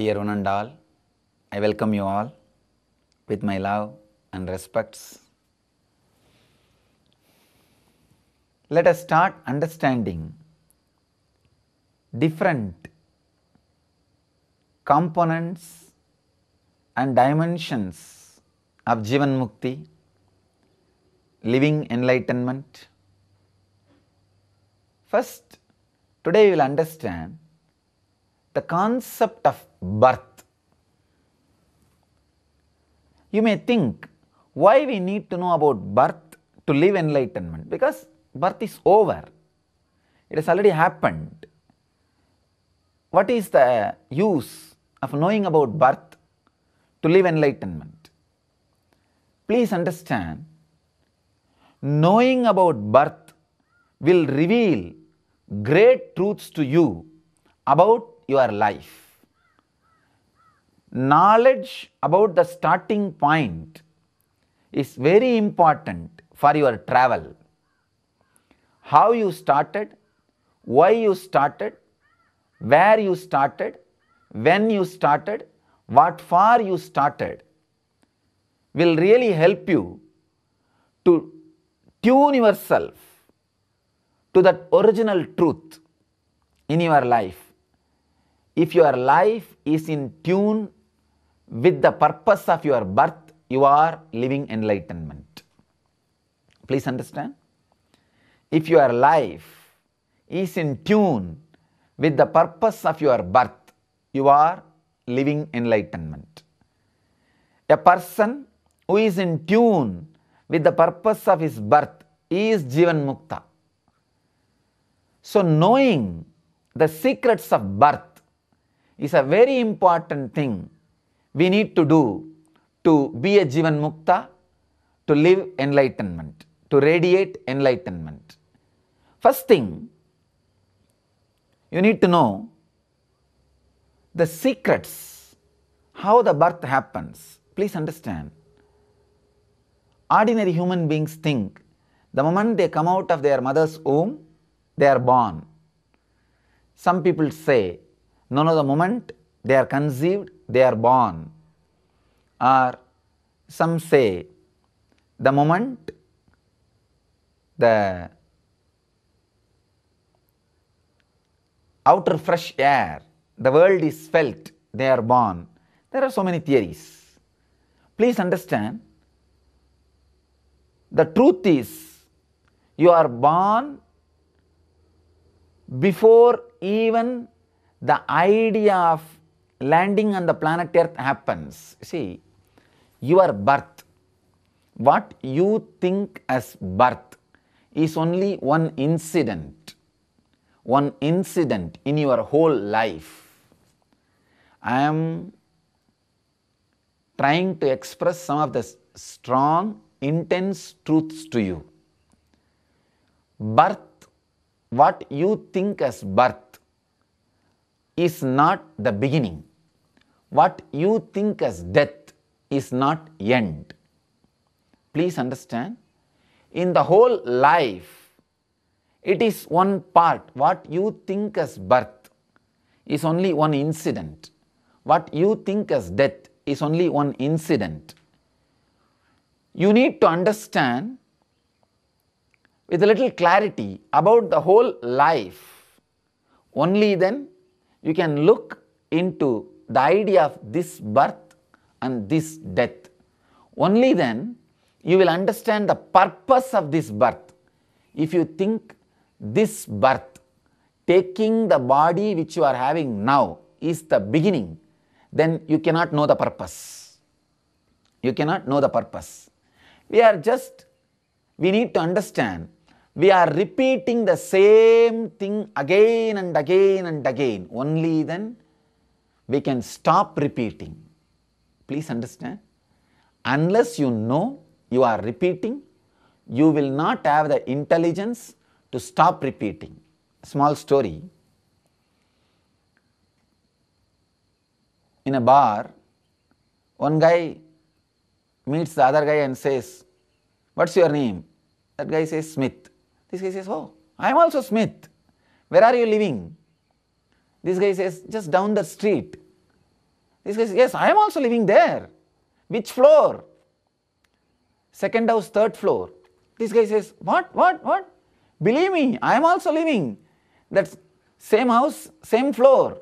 Dear and all, I welcome you all with my love and respects. Let us start understanding different components and dimensions of Jivan Mukti, living enlightenment. First, today we will understand the concept of birth. You may think why we need to know about birth to live enlightenment because birth is over, it has already happened. What is the use of knowing about birth to live enlightenment? Please understand, knowing about birth will reveal great truths to you about your life. Knowledge about the starting point is very important for your travel. How you started, why you started, where you started, when you started, what far you started will really help you to tune yourself to that original truth in your life if your life is in tune with the purpose of your birth, you are living enlightenment. Please understand. If your life is in tune with the purpose of your birth, you are living enlightenment. A person who is in tune with the purpose of his birth is Jivan Mukta. So, knowing the secrets of birth is a very important thing we need to do to be a Jivan Mukta, to live enlightenment, to radiate enlightenment. First thing, you need to know the secrets, how the birth happens. Please understand. Ordinary human beings think the moment they come out of their mother's womb, they are born. Some people say no, no, the moment they are conceived, they are born. Or some say the moment the outer fresh air, the world is felt, they are born. There are so many theories. Please understand the truth is you are born before even the idea of landing on the planet earth happens. See, your birth, what you think as birth is only one incident, one incident in your whole life. I am trying to express some of the strong, intense truths to you. Birth, what you think as birth is not the beginning. What you think as death is not end. Please understand, in the whole life, it is one part. What you think as birth is only one incident. What you think as death is only one incident. You need to understand with a little clarity about the whole life. Only then you can look into the idea of this birth and this death. Only then you will understand the purpose of this birth. If you think this birth, taking the body which you are having now is the beginning, then you cannot know the purpose. You cannot know the purpose. We are just, we need to understand we are repeating the same thing again and again and again. Only then we can stop repeating. Please understand. Unless you know you are repeating, you will not have the intelligence to stop repeating. Small story. In a bar, one guy meets the other guy and says, What's your name? That guy says, Smith. This guy says, Oh, I am also Smith. Where are you living? This guy says, Just down the street. This guy says, Yes, I am also living there. Which floor? Second house, third floor. This guy says, What, what, what? Believe me, I am also living. That's same house, same floor.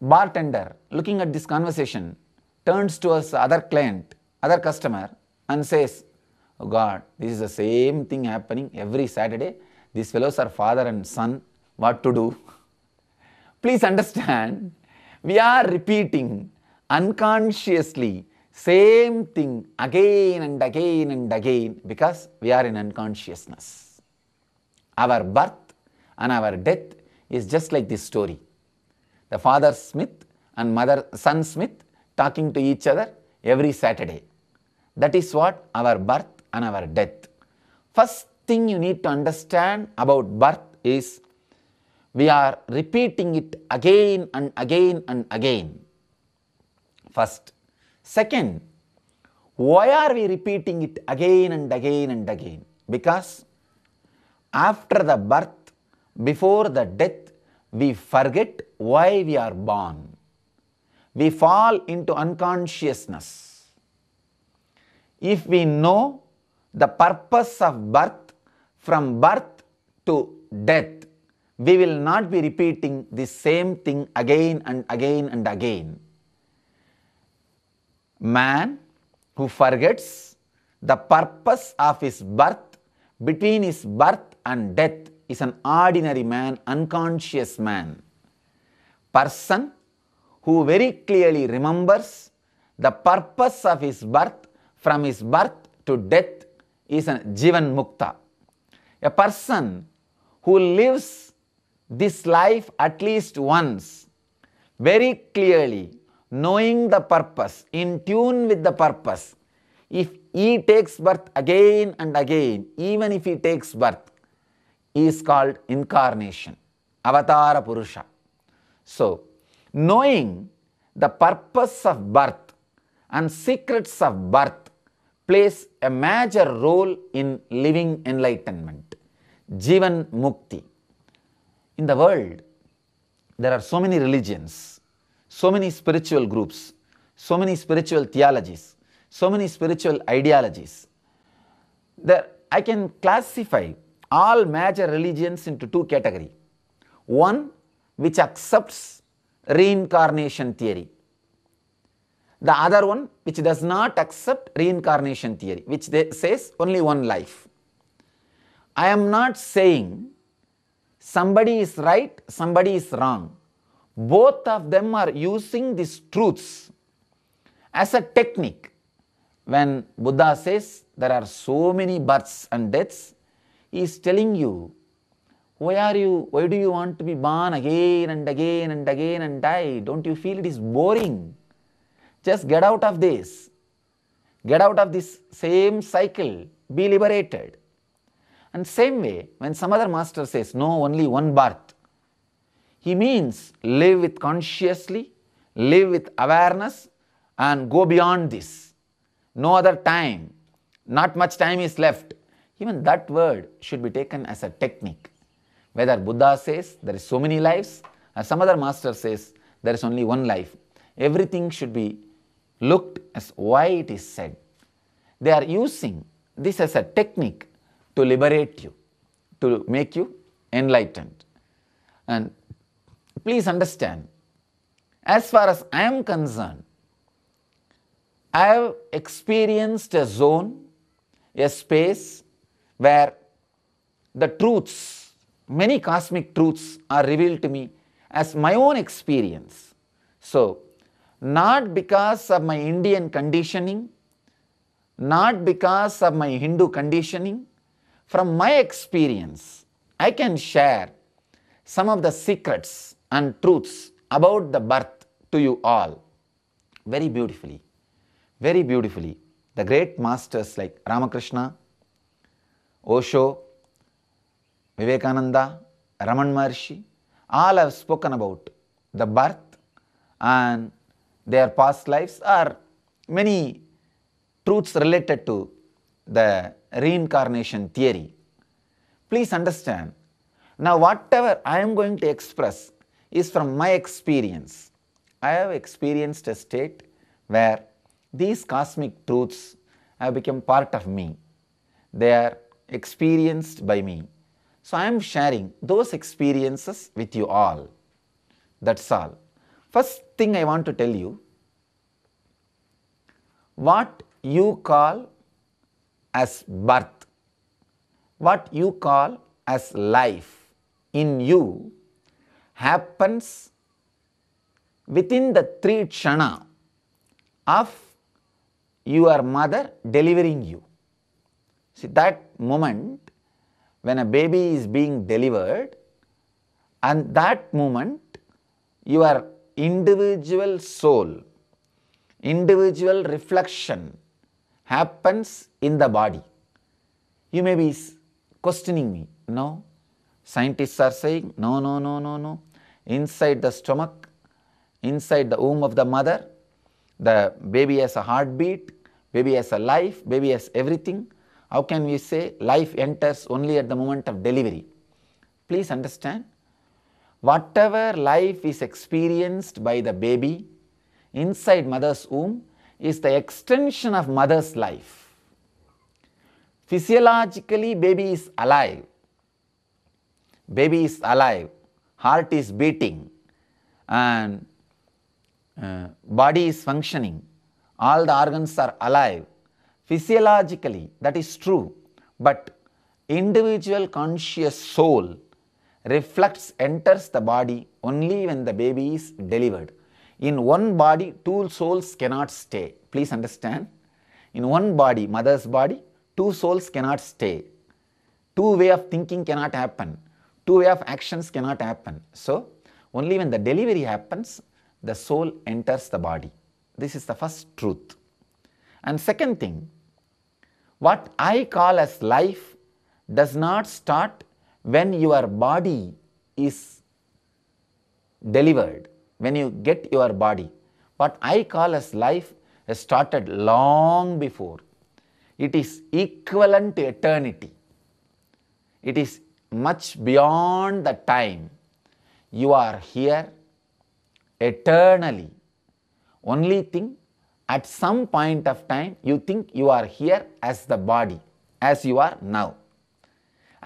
Bartender, looking at this conversation, turns to us other client, other customer, and says, Oh God. This is the same thing happening every Saturday. These fellows are father and son. What to do? Please understand, we are repeating unconsciously same thing again and again and again because we are in unconsciousness. Our birth and our death is just like this story. The father Smith and mother son Smith talking to each other every Saturday. That is what our birth and our death. First thing you need to understand about birth is we are repeating it again and again and again. First. Second, why are we repeating it again and again and again? Because after the birth, before the death, we forget why we are born. We fall into unconsciousness. If we know the purpose of birth from birth to death. We will not be repeating the same thing again and again and again. Man who forgets the purpose of his birth between his birth and death is an ordinary man, unconscious man. Person who very clearly remembers the purpose of his birth from his birth to death is a Jivan Mukta. A person who lives this life at least once very clearly, knowing the purpose, in tune with the purpose. If he takes birth again and again, even if he takes birth, he is called incarnation, avatara purusha. So, knowing the purpose of birth and secrets of birth plays a major role in living enlightenment, Jivan Mukti. In the world, there are so many religions, so many spiritual groups, so many spiritual theologies, so many spiritual ideologies. There, I can classify all major religions into two categories. One which accepts reincarnation theory the other one which does not accept reincarnation theory which they says only one life. I am not saying somebody is right, somebody is wrong. Both of them are using these truths as a technique. When Buddha says there are so many births and deaths, he is telling you, why are you, why do you want to be born again and again and again and die? Don't you feel it is boring? Just get out of this. Get out of this same cycle. Be liberated. And same way, when some other master says, no, only one birth, he means live with consciously, live with awareness and go beyond this. No other time, not much time is left. Even that word should be taken as a technique. Whether Buddha says there is so many lives or some other master says there is only one life, everything should be looked as why it is said. They are using this as a technique to liberate you, to make you enlightened. And please understand, as far as I am concerned, I have experienced a zone, a space where the truths, many cosmic truths are revealed to me as my own experience. So, not because of my Indian conditioning, not because of my Hindu conditioning. From my experience, I can share some of the secrets and truths about the birth to you all very beautifully. Very beautifully. The great masters like Ramakrishna, Osho, Vivekananda, Raman Maharshi, all have spoken about the birth and their past lives or many truths related to the reincarnation theory. Please understand, now whatever I am going to express is from my experience. I have experienced a state where these cosmic truths have become part of me. They are experienced by me. So, I am sharing those experiences with you all. That's all. First thing I want to tell you what you call as birth, what you call as life in you happens within the three chana of your mother delivering you. See that moment when a baby is being delivered and that moment your individual soul, individual reflection happens in the body. You may be questioning me, no? Scientists are saying, no, no, no, no, no. Inside the stomach, inside the womb of the mother, the baby has a heartbeat, baby has a life, baby has everything. How can we say life enters only at the moment of delivery? Please understand whatever life is experienced by the baby inside mother's womb is the extension of mother's life. Physiologically, baby is alive. Baby is alive, heart is beating and uh, body is functioning, all the organs are alive. Physiologically, that is true, but individual conscious soul reflex enters the body only when the baby is delivered. In one body, two souls cannot stay. Please understand. In one body, mother's body, two souls cannot stay. Two way of thinking cannot happen. Two way of actions cannot happen. So, only when the delivery happens, the soul enters the body. This is the first truth. And second thing, what I call as life does not start when your body is delivered, when you get your body, what I call as life has started long before. It is equivalent to eternity. It is much beyond the time. You are here eternally. Only thing at some point of time you think you are here as the body as you are now.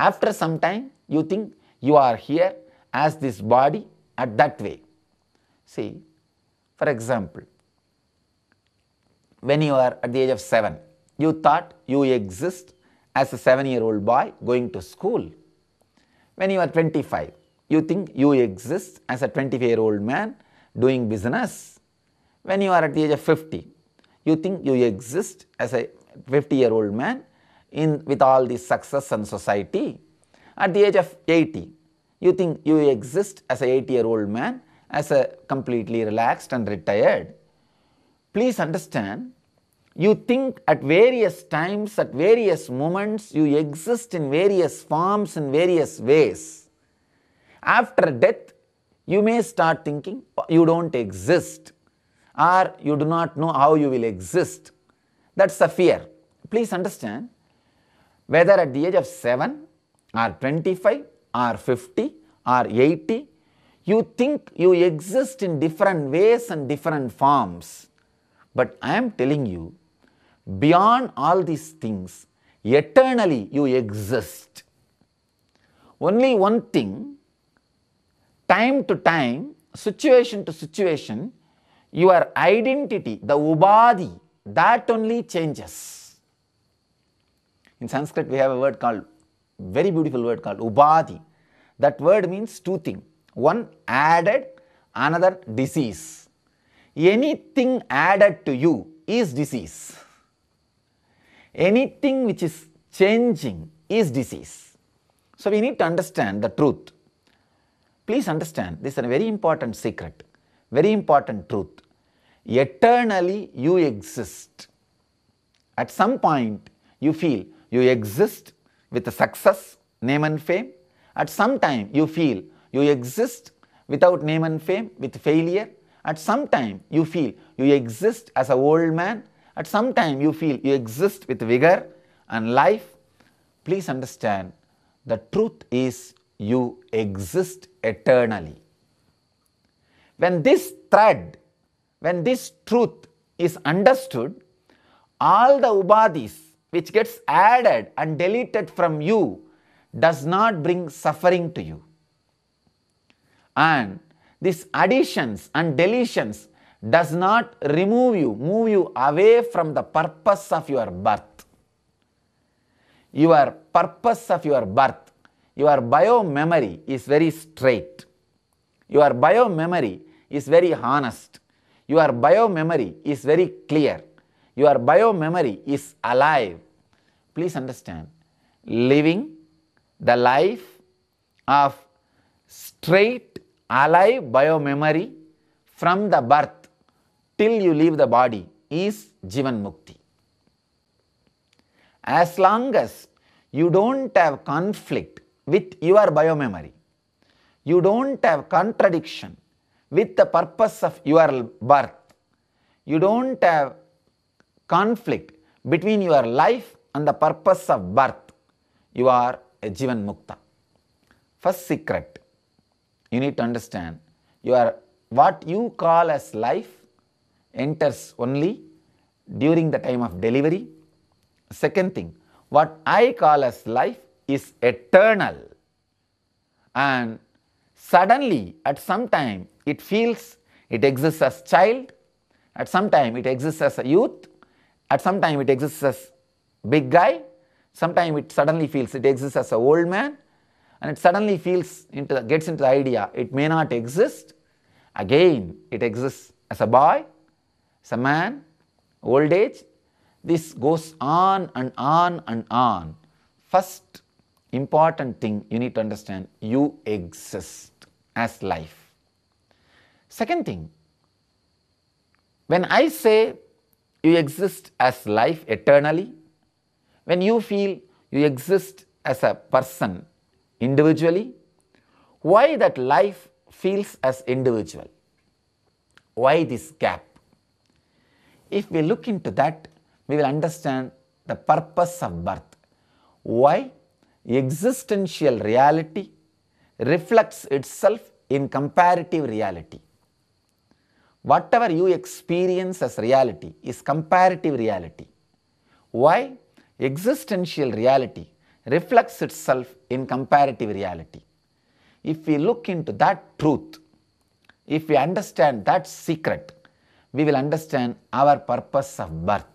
After some time, you think you are here as this body at that way. See, for example, when you are at the age of 7, you thought you exist as a 7 year old boy going to school. When you are 25, you think you exist as a 25 year old man doing business. When you are at the age of 50, you think you exist as a 50 year old man in with all the success and society, at the age of 80, you think you exist as a 80 year old man as a completely relaxed and retired. Please understand, you think at various times, at various moments, you exist in various forms, in various ways. After death, you may start thinking you do not exist or you do not know how you will exist. That is a fear. Please understand, whether at the age of 7 or 25 or 50 or 80, you think you exist in different ways and different forms. But I am telling you, beyond all these things, eternally you exist. Only one thing, time to time, situation to situation, your identity, the ubadi, that only changes. In Sanskrit, we have a word called, very beautiful word called ubadi. That word means two things. One added, another disease. Anything added to you is disease. Anything which is changing is disease. So, we need to understand the truth. Please understand, this is a very important secret, very important truth. Eternally, you exist. At some point, you feel you exist with success, name and fame. At some time you feel you exist without name and fame, with failure. At some time you feel you exist as an old man. At some time you feel you exist with vigor and life. Please understand the truth is you exist eternally. When this thread, when this truth is understood, all the Ubadi's which gets added and deleted from you does not bring suffering to you. And these additions and deletions does not remove you, move you away from the purpose of your birth. Your purpose of your birth, your bio memory is very straight. Your bio memory is very honest. Your bio memory is very clear your biomemory is alive. Please understand, living the life of straight alive biomemory from the birth till you leave the body is Jivan Mukti. As long as you don't have conflict with your biomemory, you don't have contradiction with the purpose of your birth, you don't have conflict between your life and the purpose of birth, you are a Jivan Mukta. First secret, you need to understand your what you call as life enters only during the time of delivery. Second thing, what I call as life is eternal. And suddenly, at some time, it feels it exists as child, at some time it exists as a youth, at some time it exists as big guy, sometime it suddenly feels it exists as an old man and it suddenly feels into the, gets into the idea it may not exist. Again it exists as a boy, as a man, old age. This goes on and on and on. First important thing you need to understand you exist as life. Second thing, when I say you exist as life eternally. When you feel you exist as a person individually, why that life feels as individual? Why this gap? If we look into that, we will understand the purpose of birth. Why existential reality reflects itself in comparative reality whatever you experience as reality is comparative reality. Why? Existential reality reflects itself in comparative reality. If we look into that truth, if we understand that secret, we will understand our purpose of birth.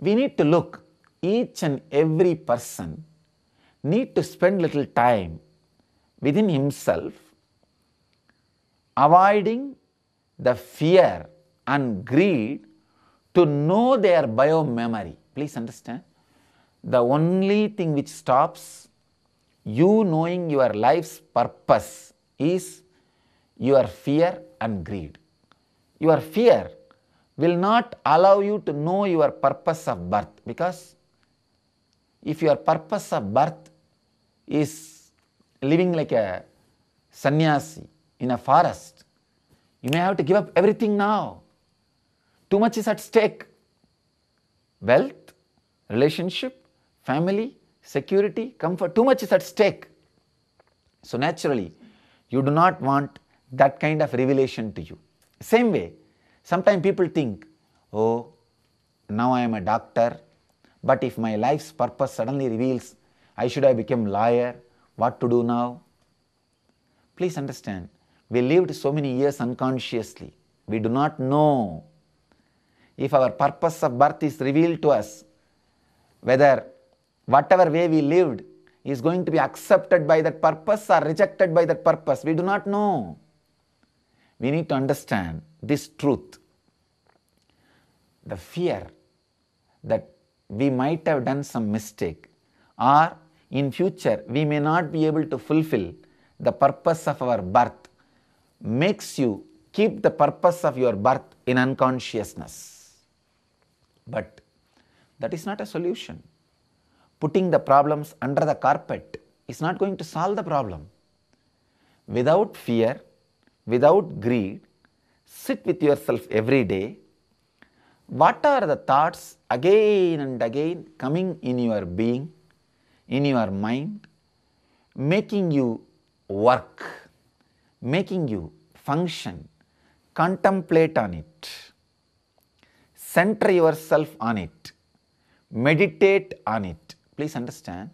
We need to look each and every person need to spend little time within himself avoiding the fear and greed to know their bio-memory. Please understand, the only thing which stops you knowing your life's purpose is your fear and greed. Your fear will not allow you to know your purpose of birth because if your purpose of birth is living like a sannyasi in a forest. You may have to give up everything now. Too much is at stake. Wealth, relationship, family, security, comfort, too much is at stake. So, naturally, you do not want that kind of revelation to you. Same way, sometimes people think, oh, now I am a doctor, but if my life's purpose suddenly reveals I should have become lawyer, what to do now? Please understand, we lived so many years unconsciously. We do not know if our purpose of birth is revealed to us, whether whatever way we lived is going to be accepted by that purpose or rejected by that purpose. We do not know. We need to understand this truth. The fear that we might have done some mistake or in future we may not be able to fulfill the purpose of our birth makes you keep the purpose of your birth in unconsciousness. But that is not a solution. Putting the problems under the carpet is not going to solve the problem. Without fear, without greed, sit with yourself every day. What are the thoughts again and again coming in your being, in your mind, making you work? making you function, contemplate on it, center yourself on it, meditate on it. Please understand,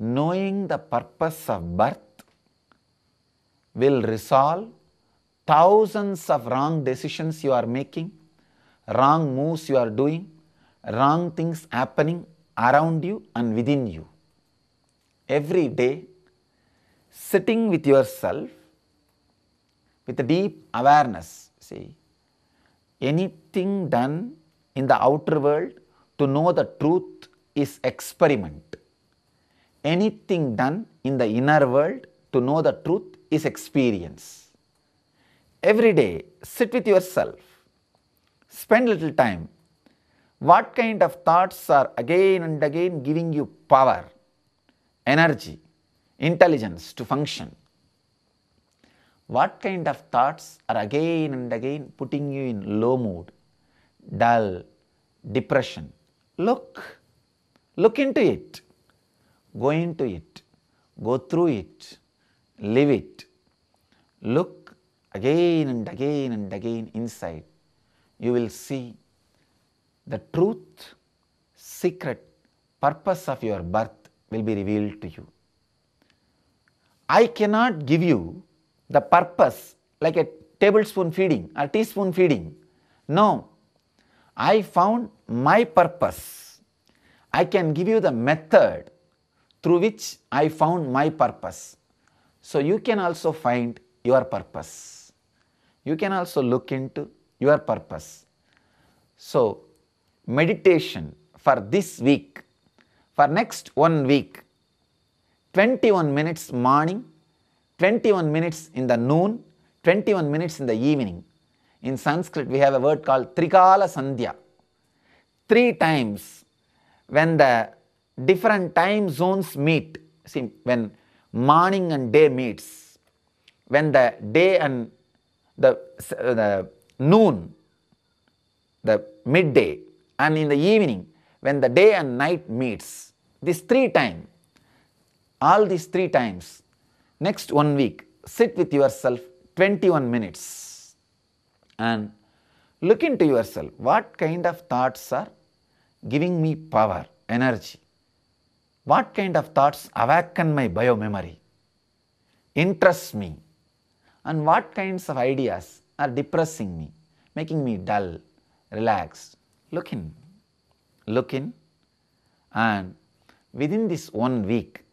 knowing the purpose of birth will resolve thousands of wrong decisions you are making, wrong moves you are doing, wrong things happening around you and within you. Every day sitting with yourself with a deep awareness, see, anything done in the outer world to know the truth is experiment. Anything done in the inner world to know the truth is experience. Every day, sit with yourself. Spend little time. What kind of thoughts are again and again giving you power, energy, intelligence to function. What kind of thoughts are again and again putting you in low mood, dull, depression? Look, look into it, go into it, go through it, live it. Look again and again and again inside. You will see the truth, secret, purpose of your birth will be revealed to you. I cannot give you the purpose like a tablespoon feeding a teaspoon feeding. No, I found my purpose. I can give you the method through which I found my purpose. So you can also find your purpose. You can also look into your purpose. So meditation for this week, for next one week, 21 minutes morning, 21 minutes in the noon, 21 minutes in the evening. In Sanskrit, we have a word called Trikala Sandhya. Three times when the different time zones meet, see, when morning and day meets, when the day and the, the noon, the midday, and in the evening, when the day and night meets, this three time all these three times. Next one week, sit with yourself 21 minutes and look into yourself. What kind of thoughts are giving me power, energy? What kind of thoughts awaken my bio-memory, interest me? And what kinds of ideas are depressing me, making me dull, relaxed? Look in, look in, and within this one week,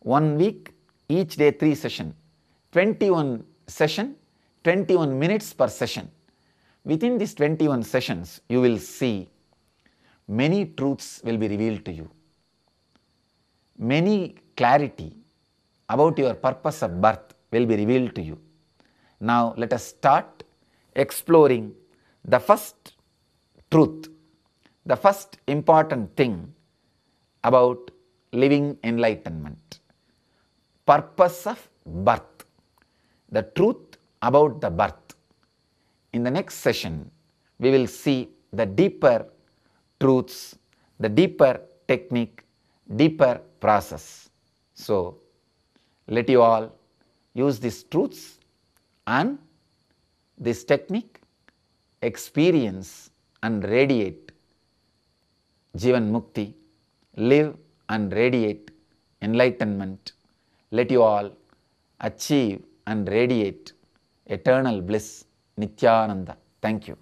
one week, each day 3 session, 21 session, 21 minutes per session. Within these 21 sessions, you will see many truths will be revealed to you, many clarity about your purpose of birth will be revealed to you. Now, let us start exploring the first truth, the first important thing about living enlightenment purpose of birth, the truth about the birth. In the next session, we will see the deeper truths, the deeper technique, deeper process. So, let you all use these truths and this technique, experience and radiate Jivan Mukti, live and radiate enlightenment let you all achieve and radiate eternal bless Nithyananda thank you